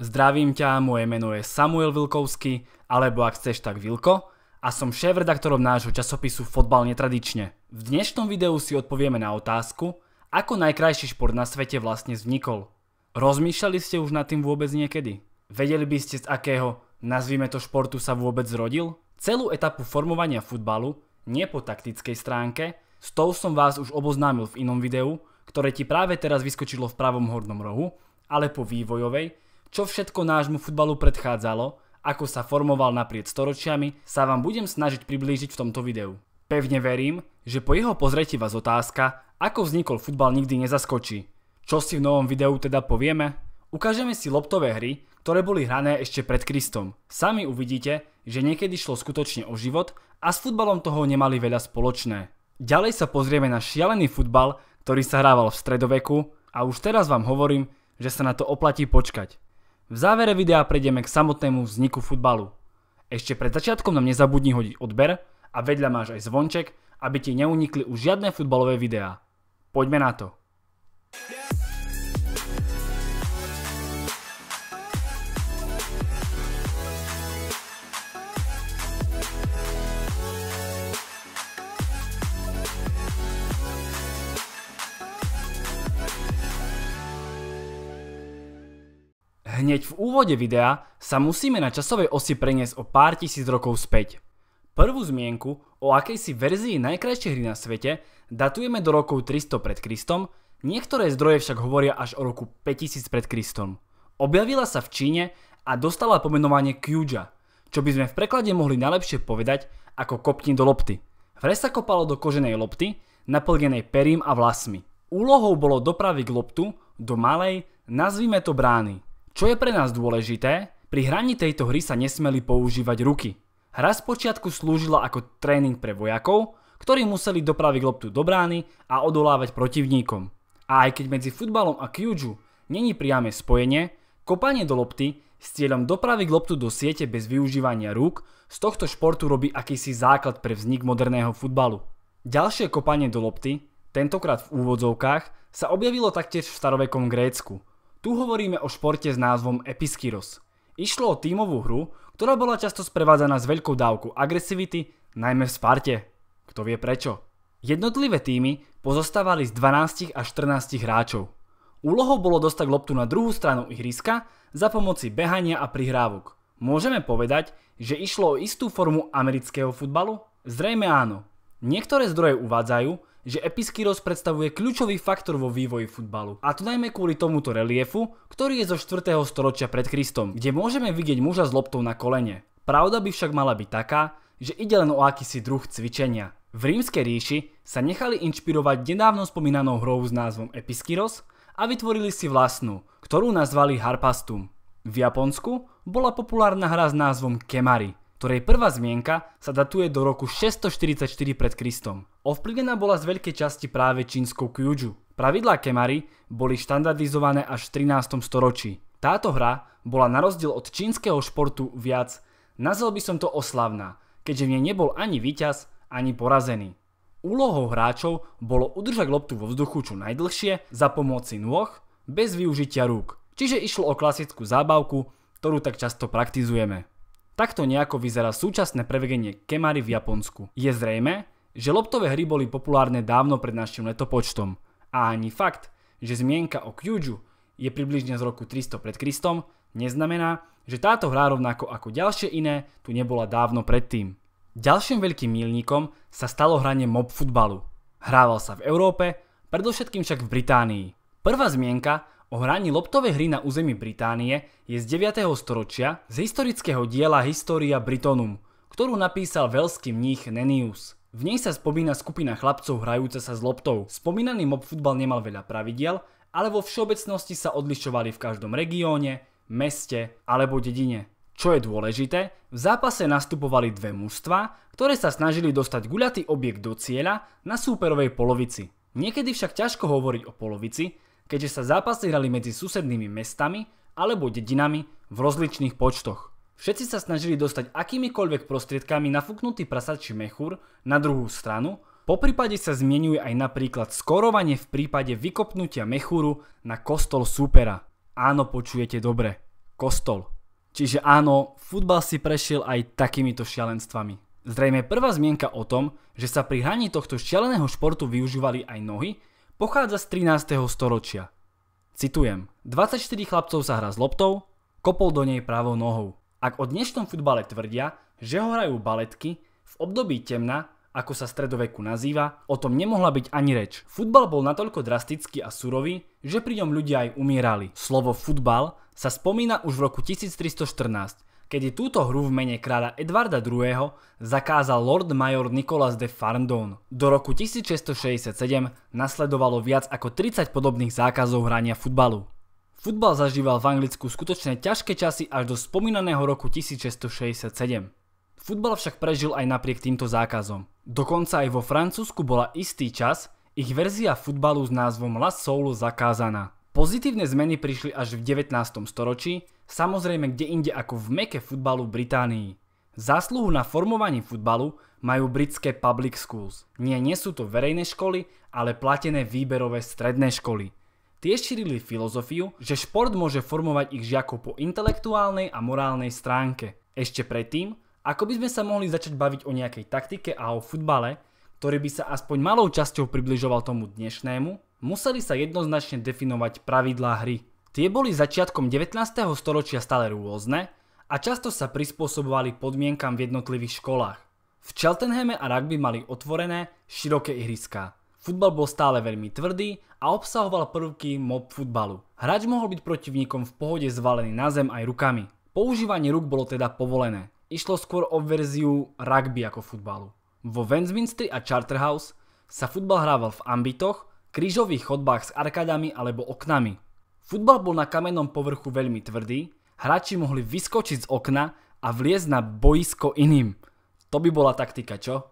Zdravím ťa, moje meno je Samuel Vilkovský, alebo ak chceš tak Vilko, a som šéf-redaktorom nášho časopisu Fotbal netradične. V dnešnom videu si odpovieme na otázku, ako najkrajší šport na svete vlastne vznikol. Rozmýšľali ste už nad tým vôbec niekedy? Vedeli by ste z akého, nazvime to športu, sa vôbec zrodil? Celú etapu formovania futbalu, nie po taktickej stránke, s tou som vás už oboznámil v inom videu, ktoré ti práve teraz vyskočilo v pravom hornom rohu, ale po vývojovej, čo všetko nášmu futbalu predchádzalo, ako sa formoval naprieč storočiami, sa vám budem snažiť priblížiť v tomto videu. Pevne verím, že po jeho pozretí vás otázka, ako vznikol futbal nikdy nezaskočí. Čo si v novom videu teda povieme? Ukážeme si loptové hry, ktoré boli hrané ešte pred Kristom. Sami uvidíte, že niekedy šlo skutočne o život a s futbalom toho nemali veľa spoločné. Ďalej sa pozrieme na šialený futbal, ktorý sa hrával v stredoveku a už teraz vám hovorím, že sa na to oplatí počkať. V závere videa prejdeme k samotnému vzniku futbalu. Ešte pred začiatkom nám nezabudni hodiť odber a vedľa máš aj zvonček, aby ti neunikli už žiadne futbalové videá. Poďme na to. Yeah. Hneď v úvode videa sa musíme na časovej osi preniesť o pár tisíc rokov späť. Prvú zmienku o akejsi verzii najkrajšej hry na svete datujeme do rokov 300 pred Kristom, niektoré zdroje však hovoria až o roku 5000 pred Kristom. Objavila sa v Číne a dostala pomenovanie Kyuja, čo by sme v preklade mohli najlepšie povedať ako kopni do lopty. V hre sa kopalo do koženej lopty, naplnenej perím a vlasmi. Úlohou bolo dopraviť loptu do malej, nazvime to brány. Čo je pre nás dôležité, pri hraní tejto hry sa nesmeli používať ruky. Hra spočiatku slúžila ako tréning pre vojakov, ktorí museli dopraviť loptu do brány a odolávať protivníkom. A aj keď medzi futbalom a kyuju není priame spojenie, kopanie do lopty s cieľom dopraviť loptu do siete bez využívania rúk z tohto športu robí akýsi základ pre vznik moderného futbalu. Ďalšie kopanie do lopty, tentokrát v úvodzovkách, sa objavilo taktiež v starovekom Grécku, tu hovoríme o športe s názvom Episkyros. Išlo o tímovú hru, ktorá bola často sprevádzaná s veľkou dávkou agresivity, najmä v Sparte. Kto vie prečo? Jednotlivé týmy pozostávali z 12 až 14 hráčov. Úlohou bolo dostať loptu na druhú stranu ihriska za pomoci behania a prihrávok. Môžeme povedať, že išlo o istú formu amerického futbalu? Zrejme áno. Niektoré zdroje uvádzajú, že epický roz predstavuje kľúčový faktor vo vývoji futbalu. A to najmä kvôli tomuto reliefu, ktorý je zo 4. storočia pred Kristom, kde môžeme vidieť muža s loptou na kolene. Pravda by však mala byť taká, že ide len o akýsi druh cvičenia. V rímskej ríši sa nechali inšpirovať nedávno spomínanou hrou s názvom Episkyros a vytvorili si vlastnú, ktorú nazvali Harpastum. V Japonsku bola populárna hra s názvom Kemari, ktorej prvá zmienka sa datuje do roku 644 pred Kristom. Ovplyvnená bola z veľkej časti práve čínskou Kyuju. Pravidlá kemary boli štandardizované až v 13. storočí. Táto hra bola na rozdiel od čínskeho športu viac, nazval by som to oslavná, keďže v nej nebol ani víťaz, ani porazený. Úlohou hráčov bolo udržať loptu vo vzduchu čo najdlhšie za pomoci nôh bez využitia rúk. Čiže išlo o klasickú zábavku, ktorú tak často praktizujeme. Takto nejako vyzerá súčasné prevedenie kemary v Japonsku. Je zrejme, že loptové hry boli populárne dávno pred našim letopočtom. A ani fakt, že zmienka o Kyuju je približne z roku 300 pred Kristom, neznamená, že táto hra rovnako ako ďalšie iné tu nebola dávno predtým. Ďalším veľkým milníkom sa stalo hranie mob futbalu. Hrával sa v Európe, predovšetkým však v Británii. Prvá zmienka O hraní loptovej hry na území Británie je z 9. storočia z historického diela história Britonum, ktorú napísal veľský mních Nenius. V nej sa spomína skupina chlapcov hrajúca sa s loptou. Spomínaný mob futbal nemal veľa pravidiel, ale vo všeobecnosti sa odlišovali v každom regióne, meste alebo dedine. Čo je dôležité, v zápase nastupovali dve mužstva, ktoré sa snažili dostať guľatý objekt do cieľa na súperovej polovici. Niekedy však ťažko hovoriť o polovici, keďže sa zápasy hrali medzi susednými mestami alebo dedinami v rozličných počtoch. Všetci sa snažili dostať akýmikoľvek prostriedkami nafúknutý prasačí mechúr na druhú stranu, po prípade sa zmienuje aj napríklad skorovanie v prípade vykopnutia mechúru na kostol súpera. Áno, počujete dobre. Kostol. Čiže áno, futbal si prešiel aj takýmito šialenstvami. Zrejme prvá zmienka o tom, že sa pri hraní tohto šialeného športu využívali aj nohy, pochádza z 13. storočia. Citujem, 24 chlapcov sa hrá s loptou, kopol do nej pravou nohou. Ak o dnešnom futbale tvrdia, že ho hrajú baletky, v období temna, ako sa stredoveku nazýva, o tom nemohla byť ani reč. Futbal bol natoľko drastický a surový, že pri ňom ľudia aj umierali. Slovo futbal sa spomína už v roku 1314, kedy túto hru v mene kráľa Edvarda II. zakázal Lord Major Nicholas de Farndon. Do roku 1667 nasledovalo viac ako 30 podobných zákazov hrania futbalu. Futbal zažíval v Anglicku skutočne ťažké časy až do spomínaného roku 1667. Futbal však prežil aj napriek týmto zákazom. Dokonca aj vo Francúzsku bola istý čas ich verzia futbalu s názvom La Soul zakázaná. Pozitívne zmeny prišli až v 19. storočí, Samozrejme kde inde ako v meke futbalu v Británii. Zásluhu na formovaní futbalu majú britské public schools. Nie, nie sú to verejné školy, ale platené výberové stredné školy. Tie šírili filozofiu, že šport môže formovať ich žiakov po intelektuálnej a morálnej stránke. Ešte predtým, ako by sme sa mohli začať baviť o nejakej taktike a o futbale, ktorý by sa aspoň malou časťou približoval tomu dnešnému, museli sa jednoznačne definovať pravidlá hry. Tie boli začiatkom 19. storočia stále rôzne a často sa prispôsobovali podmienkam v jednotlivých školách. V Cheltenhame a rugby mali otvorené, široké ihriská. Futbal bol stále veľmi tvrdý a obsahoval prvky mob futbalu. Hráč mohol byť protivníkom v pohode zvalený na zem aj rukami. Používanie ruk bolo teda povolené. Išlo skôr o verziu rugby ako futbalu. Vo Westminsteri a Charterhouse sa futbal hrával v ambitoch, krížových chodbách s arkádami alebo oknami. Futbal bol na kamennom povrchu veľmi tvrdý, hráči mohli vyskočiť z okna a vliezť na boisko iným. To by bola taktika, čo?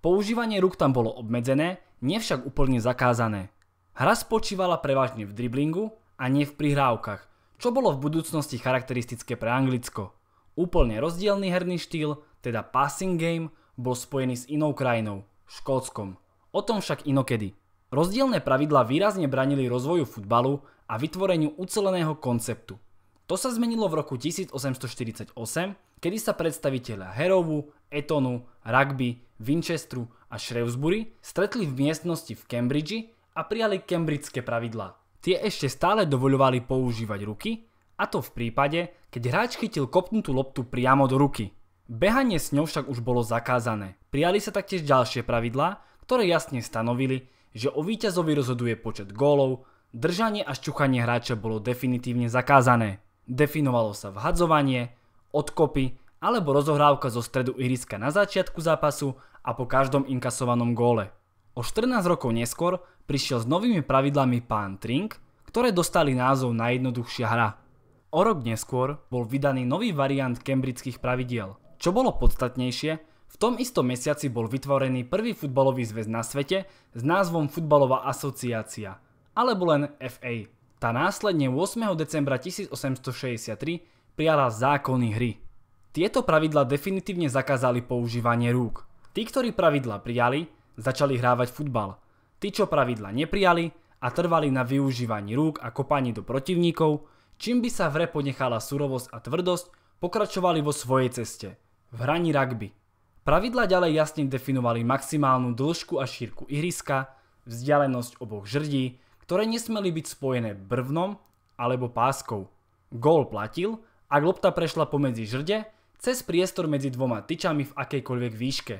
Používanie rúk tam bolo obmedzené, nevšak úplne zakázané. Hra spočívala prevažne v driblingu a nie v prihrávkach, čo bolo v budúcnosti charakteristické pre Anglicko. Úplne rozdielny herný štýl, teda passing game, bol spojený s inou krajinou, Škótskom. O tom však inokedy. Rozdielne pravidla výrazne branili rozvoju futbalu a vytvoreniu uceleného konceptu. To sa zmenilo v roku 1848, kedy sa predstaviteľa Herovu, Etonu, Rugby, Winchesteru a Shrewsbury stretli v miestnosti v Cambridge a prijali kembridské pravidlá. Tie ešte stále dovoľovali používať ruky, a to v prípade, keď hráč chytil kopnutú loptu priamo do ruky. Behanie s ňou však už bolo zakázané. Prijali sa taktiež ďalšie pravidlá, ktoré jasne stanovili, že o víťazovi rozhoduje počet gólov, Držanie a šťuchanie hráča bolo definitívne zakázané. Definovalo sa vhadzovanie, odkopy alebo rozohrávka zo stredu ihriska na začiatku zápasu a po každom inkasovanom góle. O 14 rokov neskôr prišiel s novými pravidlami pán Trink, ktoré dostali názov Najjednoduchšia hra. O rok neskôr bol vydaný nový variant kembrických pravidiel. Čo bolo podstatnejšie, v tom istom mesiaci bol vytvorený prvý futbalový zväz na svete s názvom Futbalová asociácia – alebo len FA. Tá následne 8. decembra 1863 prijala zákony hry. Tieto pravidla definitívne zakázali používanie rúk. Tí, ktorí pravidla prijali, začali hrávať futbal. Tí, čo pravidla neprijali a trvali na využívaní rúk a kopaní do protivníkov, čím by sa v hre ponechala surovosť a tvrdosť, pokračovali vo svojej ceste, v hraní rugby. Pravidla ďalej jasne definovali maximálnu dĺžku a šírku ihriska, vzdialenosť oboch žrdí, ktoré nesmeli byť spojené brvnom alebo páskou. Gól platil, ak lopta prešla pomedzi žrde, cez priestor medzi dvoma tyčami v akejkoľvek výške.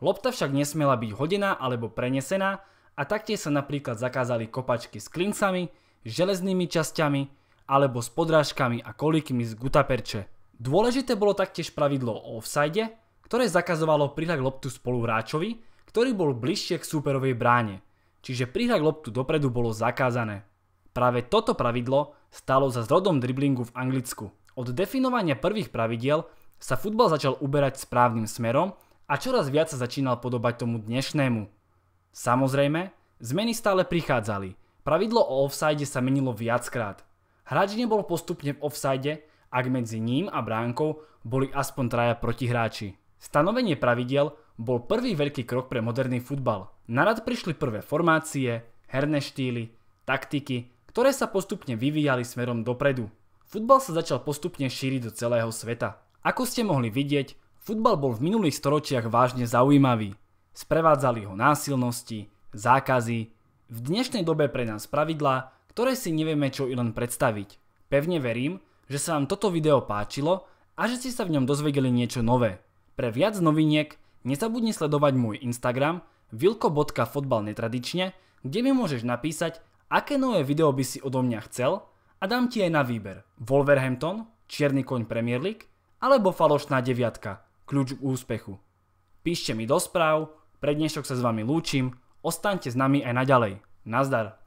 Lopta však nesmela byť hodená alebo prenesená a taktiež sa napríklad zakázali kopačky s klincami, železnými časťami alebo s podrážkami a kolikmi z gutaperče. Dôležité bolo taktiež pravidlo o offside, ktoré zakazovalo prihľať loptu spoluhráčovi, ktorý bol bližšie k súperovej bráne čiže prihrať loptu dopredu bolo zakázané. Práve toto pravidlo stalo za zrodom driblingu v Anglicku. Od definovania prvých pravidiel sa futbal začal uberať správnym smerom a čoraz viac sa začínal podobať tomu dnešnému. Samozrejme, zmeny stále prichádzali. Pravidlo o offside sa menilo viackrát. Hráč nebol postupne v offside, ak medzi ním a bránkou boli aspoň traja protihráči. Stanovenie pravidiel bol prvý veľký krok pre moderný futbal – na rad prišli prvé formácie, herné štýly, taktiky, ktoré sa postupne vyvíjali smerom dopredu. Futbal sa začal postupne šíriť do celého sveta. Ako ste mohli vidieť, futbal bol v minulých storočiach vážne zaujímavý. Sprevádzali ho násilnosti, zákazy, v dnešnej dobe pre nás pravidlá, ktoré si nevieme čo i len predstaviť. Pevne verím, že sa vám toto video páčilo a že ste sa v ňom dozvedeli niečo nové. Pre viac noviniek nezabudni sledovať môj Instagram, vilko.fotbalnetradične, kde mi môžeš napísať, aké nové video by si odo mňa chcel a dám ti aj na výber Wolverhampton, Čierny koň Premier League alebo Falošná deviatka, kľúč k úspechu. Píšte mi do správ, pre dnešok sa s vami lúčim, ostaňte s nami aj naďalej. Nazdar!